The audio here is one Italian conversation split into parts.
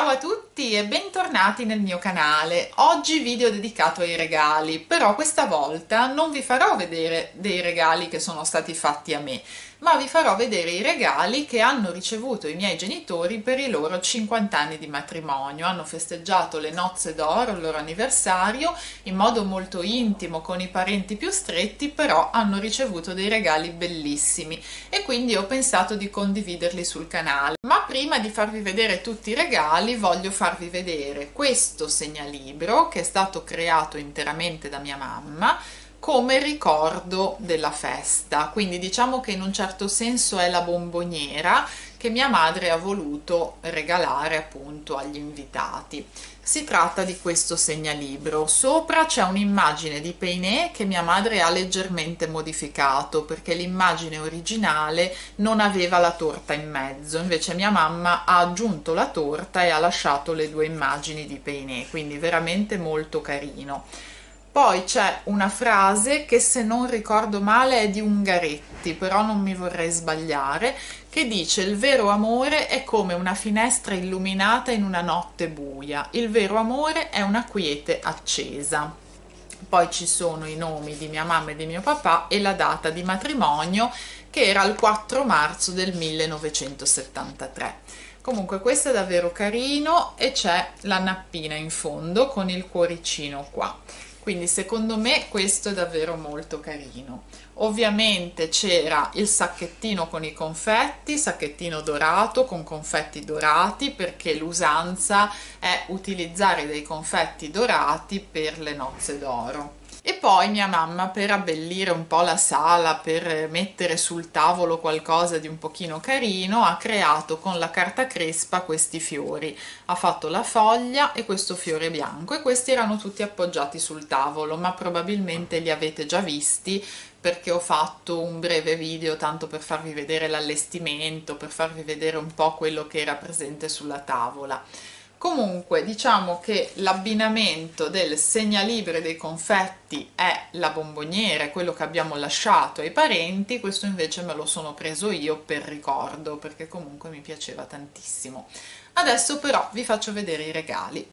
Ciao a tutti e bentornati nel mio canale. Oggi video dedicato ai regali, però questa volta non vi farò vedere dei regali che sono stati fatti a me, ma vi farò vedere i regali che hanno ricevuto i miei genitori per i loro 50 anni di matrimonio. Hanno festeggiato le nozze d'oro, il loro anniversario, in modo molto intimo con i parenti più stretti, però hanno ricevuto dei regali bellissimi e quindi ho pensato di condividerli sul canale. Ma prima di farvi vedere tutti i regali voglio farvi vedere questo segnalibro che è stato creato interamente da mia mamma come ricordo della festa, quindi diciamo che in un certo senso è la bomboniera che mia madre ha voluto regalare appunto agli invitati. Si tratta di questo segnalibro. Sopra c'è un'immagine di Peiné che mia madre ha leggermente modificato perché l'immagine originale non aveva la torta in mezzo, invece mia mamma ha aggiunto la torta e ha lasciato le due immagini di Peiné, quindi veramente molto carino. Poi c'è una frase che se non ricordo male è di Ungaretti, però non mi vorrei sbagliare, che dice il vero amore è come una finestra illuminata in una notte buia, il vero amore è una quiete accesa. Poi ci sono i nomi di mia mamma e di mio papà e la data di matrimonio che era il 4 marzo del 1973. Comunque questo è davvero carino e c'è la nappina in fondo con il cuoricino qua quindi secondo me questo è davvero molto carino ovviamente c'era il sacchettino con i confetti sacchettino dorato con confetti dorati perché l'usanza è utilizzare dei confetti dorati per le nozze d'oro e poi mia mamma per abbellire un po' la sala, per mettere sul tavolo qualcosa di un pochino carino, ha creato con la carta crespa questi fiori. Ha fatto la foglia e questo fiore bianco e questi erano tutti appoggiati sul tavolo, ma probabilmente li avete già visti perché ho fatto un breve video tanto per farvi vedere l'allestimento, per farvi vedere un po' quello che era presente sulla tavola comunque diciamo che l'abbinamento del segnalibre dei confetti è la bomboniera, quello che abbiamo lasciato ai parenti, questo invece me lo sono preso io per ricordo perché comunque mi piaceva tantissimo. Adesso però vi faccio vedere i regali.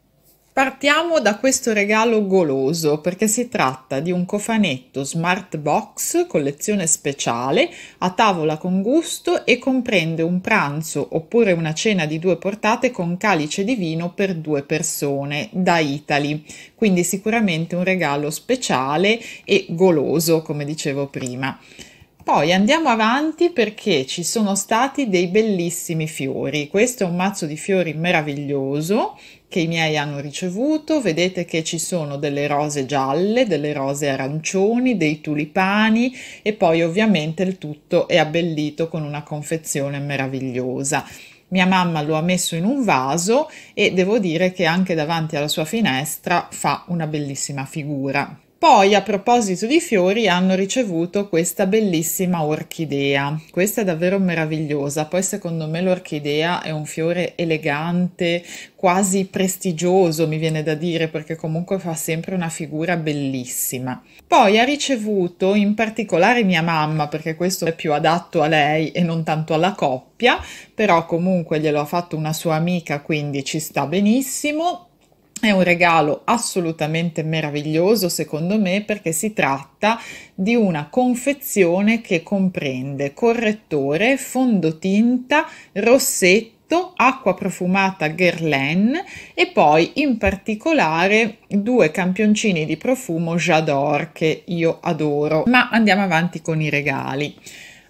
Partiamo da questo regalo goloso perché si tratta di un cofanetto Smart Box collezione speciale a tavola con gusto e comprende un pranzo oppure una cena di due portate con calice di vino per due persone da Italy. Quindi sicuramente un regalo speciale e goloso come dicevo prima. Poi andiamo avanti perché ci sono stati dei bellissimi fiori. Questo è un mazzo di fiori meraviglioso che i miei hanno ricevuto, vedete che ci sono delle rose gialle, delle rose arancioni, dei tulipani e poi ovviamente il tutto è abbellito con una confezione meravigliosa. Mia mamma lo ha messo in un vaso e devo dire che anche davanti alla sua finestra fa una bellissima figura. Poi a proposito di fiori hanno ricevuto questa bellissima orchidea, questa è davvero meravigliosa, poi secondo me l'orchidea è un fiore elegante, quasi prestigioso mi viene da dire perché comunque fa sempre una figura bellissima. Poi ha ricevuto in particolare mia mamma perché questo è più adatto a lei e non tanto alla coppia, però comunque glielo ha fatto una sua amica quindi ci sta benissimo è un regalo assolutamente meraviglioso secondo me perché si tratta di una confezione che comprende correttore, fondotinta, rossetto, acqua profumata Guerlain e poi in particolare due campioncini di profumo J'adore che io adoro. Ma andiamo avanti con i regali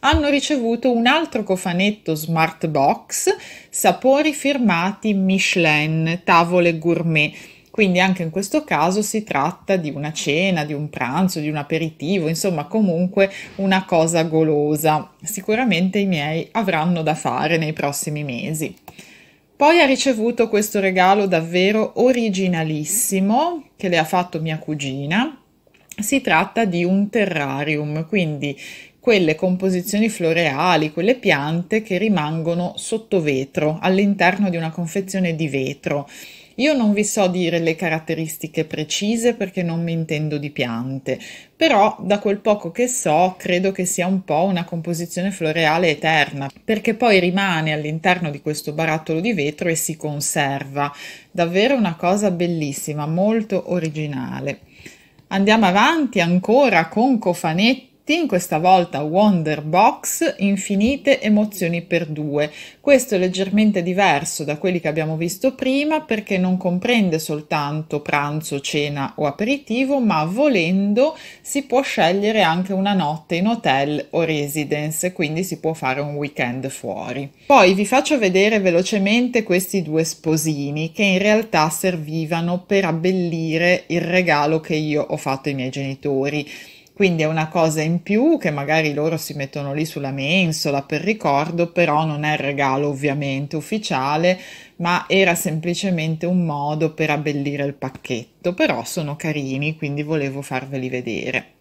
hanno ricevuto un altro cofanetto smart box, sapori firmati Michelin, tavole gourmet. Quindi anche in questo caso si tratta di una cena, di un pranzo, di un aperitivo, insomma comunque una cosa golosa. Sicuramente i miei avranno da fare nei prossimi mesi. Poi ha ricevuto questo regalo davvero originalissimo che le ha fatto mia cugina. Si tratta di un terrarium, quindi quelle composizioni floreali, quelle piante che rimangono sotto vetro, all'interno di una confezione di vetro. Io non vi so dire le caratteristiche precise perché non mi intendo di piante, però da quel poco che so credo che sia un po' una composizione floreale eterna, perché poi rimane all'interno di questo barattolo di vetro e si conserva. Davvero una cosa bellissima, molto originale. Andiamo avanti ancora con cofanetti Martin, questa volta Wonder Box, Infinite emozioni per due. Questo è leggermente diverso da quelli che abbiamo visto prima perché non comprende soltanto pranzo, cena o aperitivo, ma volendo si può scegliere anche una notte in hotel o residence, quindi si può fare un weekend fuori. Poi vi faccio vedere velocemente questi due sposini che in realtà servivano per abbellire il regalo che io ho fatto ai miei genitori. Quindi è una cosa in più che magari loro si mettono lì sulla mensola per ricordo, però non è il regalo ovviamente ufficiale, ma era semplicemente un modo per abbellire il pacchetto. Però sono carini, quindi volevo farveli vedere.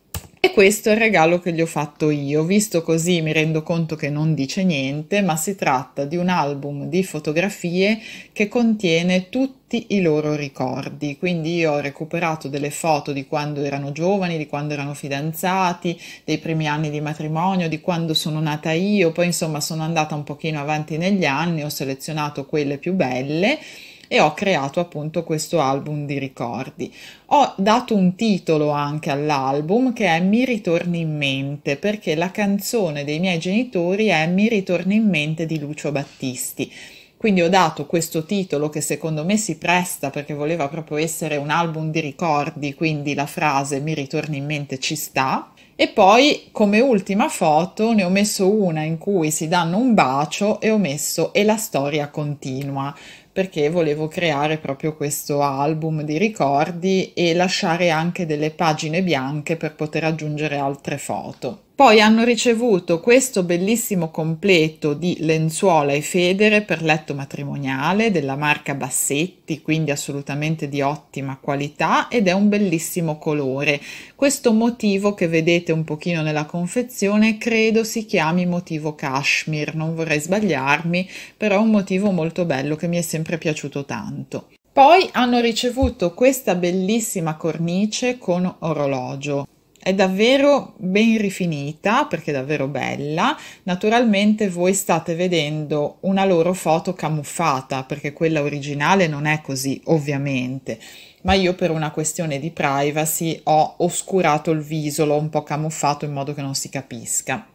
E questo è il regalo che gli ho fatto io, visto così mi rendo conto che non dice niente, ma si tratta di un album di fotografie che contiene tutti i loro ricordi, quindi io ho recuperato delle foto di quando erano giovani, di quando erano fidanzati, dei primi anni di matrimonio, di quando sono nata io, poi insomma sono andata un pochino avanti negli anni, ho selezionato quelle più belle e ho creato appunto questo album di ricordi. Ho dato un titolo anche all'album che è Mi ritorni in mente perché la canzone dei miei genitori è Mi ritorni in mente di Lucio Battisti. Quindi ho dato questo titolo che secondo me si presta perché voleva proprio essere un album di ricordi, quindi la frase mi ritorni in mente ci sta. E poi come ultima foto ne ho messo una in cui si danno un bacio e ho messo e la storia continua perché volevo creare proprio questo album di ricordi e lasciare anche delle pagine bianche per poter aggiungere altre foto. Poi hanno ricevuto questo bellissimo completo di lenzuola e federe per letto matrimoniale della marca Bassetti, quindi assolutamente di ottima qualità ed è un bellissimo colore. Questo motivo che vedete un pochino nella confezione credo si chiami motivo cashmere, non vorrei sbagliarmi, però è un motivo molto bello che mi è sempre piaciuto tanto. Poi hanno ricevuto questa bellissima cornice con orologio è davvero ben rifinita perché è davvero bella. Naturalmente voi state vedendo una loro foto camuffata perché quella originale non è così, ovviamente. Ma io per una questione di privacy ho oscurato il viso, l'ho un po' camuffato in modo che non si capisca.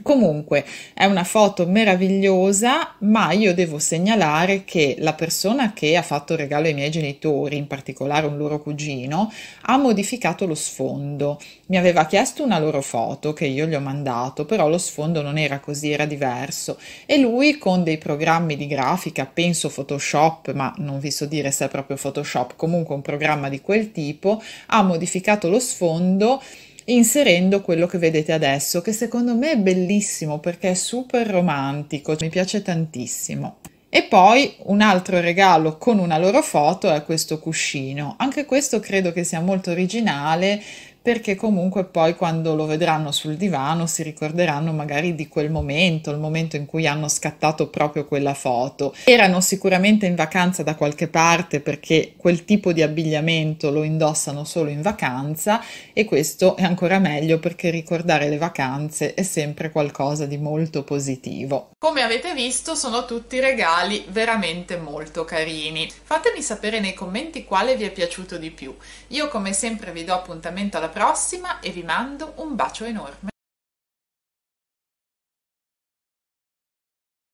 Comunque è una foto meravigliosa, ma io devo segnalare che la persona che ha fatto il regalo ai miei genitori, in particolare un loro cugino, ha modificato lo sfondo. Mi aveva chiesto una loro foto che io gli ho mandato, però lo sfondo non era così, era diverso. E lui con dei programmi di grafica, penso Photoshop, ma non vi so dire se è proprio Photoshop, comunque un programma di quel tipo, ha modificato lo sfondo inserendo quello che vedete adesso, che secondo me è bellissimo perché è super romantico, mi piace tantissimo. E poi un altro regalo con una loro foto è questo cuscino. Anche questo credo che sia molto originale perché comunque poi quando lo vedranno sul divano si ricorderanno magari di quel momento, il momento in cui hanno scattato proprio quella foto. Erano sicuramente in vacanza da qualche parte perché quel tipo di abbigliamento lo indossano solo in vacanza e questo è ancora meglio perché ricordare le vacanze è sempre qualcosa di molto positivo. Come avete visto sono tutti regali veramente molto carini. Fatemi sapere nei commenti quale vi è piaciuto di più. Io come sempre vi do appuntamento alla prossima e vi mando un bacio enorme.